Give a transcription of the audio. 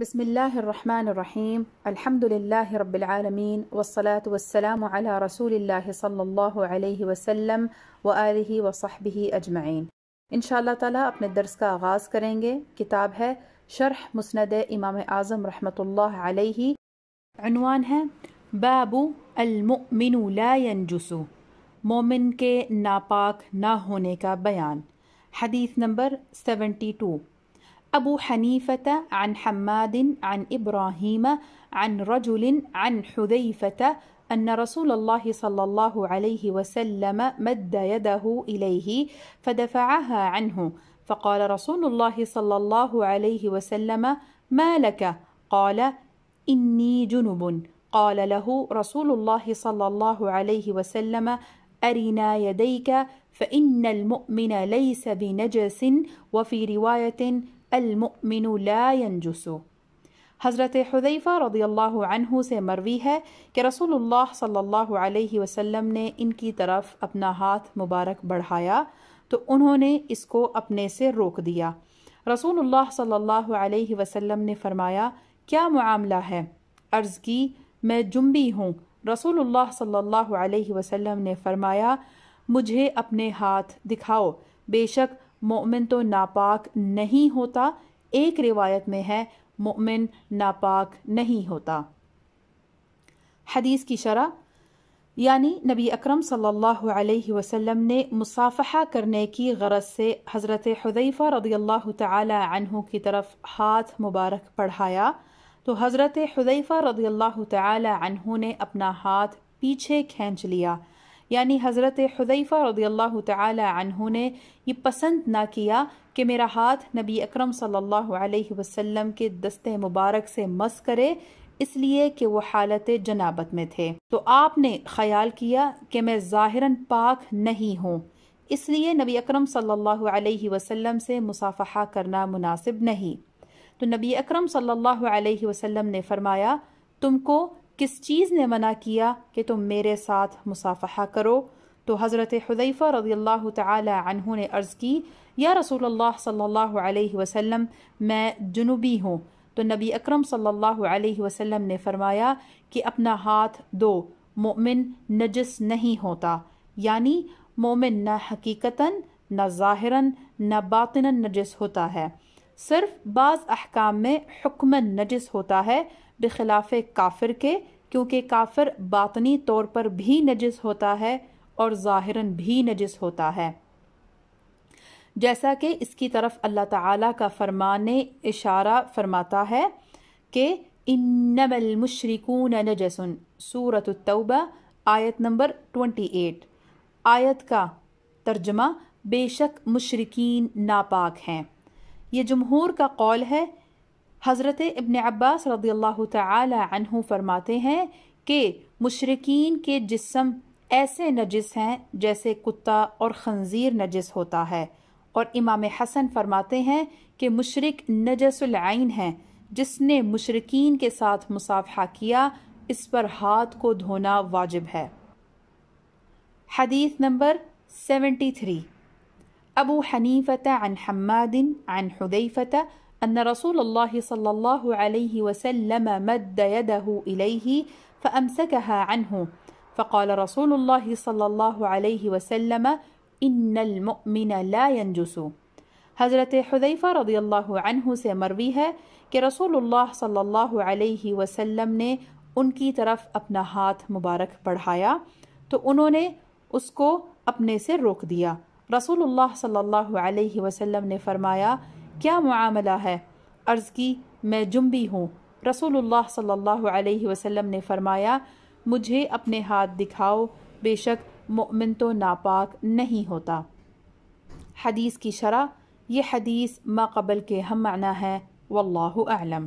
بسم اللہ الرحمن الرحیم الحمد اللہ رب والصلاة والسلام على رسول اللہ صلی اللہ علیہ وسلم وَ علیہ و صاحبِ اجمعین ان شاء اللّہ تعالیٰ اپنے درس کا آغاز کریں گے کتاب ہے شرح مسند امام اعظم رحمۃ اللّہ علیہ عنوان ہے باب المؤمن لا ينجس مومن کے ناپاک نہ ہونے کا بیان حدیث نمبر سیونٹی ٹو أبو حنيفة عن حماد عن إبراهيم عن رجل عن حذيفة أن رسول الله صلى الله عليه وسلم مد يده إليه فدفعها عنه فقال رسول الله صلى الله عليه وسلم ما لك؟ قال إني جنب قال له رسول الله صلى الله عليه وسلم أرنا يديك فإن المؤمن ليس بنجس وفي رواية المؤمن لا ينجسو حضرت حذیفہ رضی اللہ عنہ سے مروی ہے کہ رسول اللہ صلی اللہ علیہ وسلم نے ان کی طرف اپنا ہاتھ مبارک بڑھایا تو انہوں نے اس کو اپنے سے روک دیا رسول اللہ صلی اللہ علیہ وسلم نے فرمایا کیا معاملہ ہے عرض کی میں جنبی ہوں رسول اللہ صلی اللہ علیہ وسلم نے فرمایا مجھے اپنے ہاتھ دکھاؤ بے شک مومن تو ناپاک نہیں ہوتا ایک روایت میں ہے مومن ناپاک نہیں ہوتا حدیث کی شرح یعنی نبی اکرم صلی اللہ علیہ وسلم نے مصافحہ کرنے کی غرض سے حضرت حضیفہ رضی اللہ تعالی عنہ کی طرف ہاتھ مبارک پڑھایا تو حضرت حضیفہ رضی اللہ تعالی عنہ نے اپنا ہاتھ پیچھے کھینچ لیا یعنی حضرت رضی اللہ تعالی عنہ نے یہ پسند نہ کیا کہ میرا ہاتھ نبی اکرم صلی اللہ علیہ وسلم کے دست مبارک سے مس کرے اس لیے کہ وہ حالت جنابت میں تھے تو آپ نے خیال کیا کہ میں ظاہراً پاک نہیں ہوں اس لیے نبی اکرم صلی اللہ علیہ وسلم سے مصافحہ کرنا مناسب نہیں تو نبی اکرم صلی اللہ علیہ وسلم نے فرمایا تم کو کس چیز نے منع کیا کہ تم میرے ساتھ مسافحہ کرو تو حضرت حذیفہ رضی اللہ تعالی عنہ نے عرض کی یا رسول اللہ صلی اللہ علیہ وسلم میں جنوبی ہوں تو نبی اکرم صلی اللہ علیہ وسلم نے فرمایا کہ اپنا ہاتھ دو مومن نجس نہیں ہوتا یعنی مومن نہ حقیقتاً نہ ظاہراً نہ باطناً نجس ہوتا ہے صرف بعض احکام میں حکمن نجس ہوتا ہے بخلاف کافر کے کیونکہ کافر باطنی طور پر بھی نجس ہوتا ہے اور ظاہراً بھی نجس ہوتا ہے جیسا کہ اس کی طرف اللہ تعالیٰ کا فرمانے اشارہ فرماتا ہے کہ انم المشرکون سورة التوبہ آیت نمبر 28 آیت کا ترجمہ بے شک مشرقین ناپاک ہیں یہ جمہور کا قول ہے حضرت ابن عباس رضی اللہ تعالی عنہ فرماتے ہیں کہ مشرقین کے جسم ایسے نجس ہیں جیسے کتا اور خنزیر نجس ہوتا ہے اور امام حسن فرماتے ہیں کہ مشرق نجس العین ہیں جس نے مشرقین کے ساتھ مصافحہ کیا اس پر ہاتھ کو دھونا واجب ہے حدیث نمبر سیونٹی تھری ابو حنیفت عن حماد حمادن عین أن رسول الله صلى الله عليه وسلم مد يده إليه فأمسكها عنه، فقال رسول الله صلى الله عليه وسلم: إن المؤمن لا ينجس. حضرت حذيفة رضي الله عنه سے مروی ہے کہ رسول الله صلى الله عليه وسلم نے ان کی طرف اپنا ہاتھ مبارک بڑھایا تو انہوں نے اس کو اپنے سے روک دیا رسول الله صلى الله عليه وسلم نے فرمایا کیا معاملہ ہے عرض کی میں جنبی ہوں رسول اللہ صلی اللہ علیہ وسلم نے فرمایا مجھے اپنے ہاتھ دکھاؤ بے شک مؤمن تو ناپاک نہیں ہوتا حدیث کی شرح یہ حدیث ما قبل کے ہم معنی ہے واللہ اعلم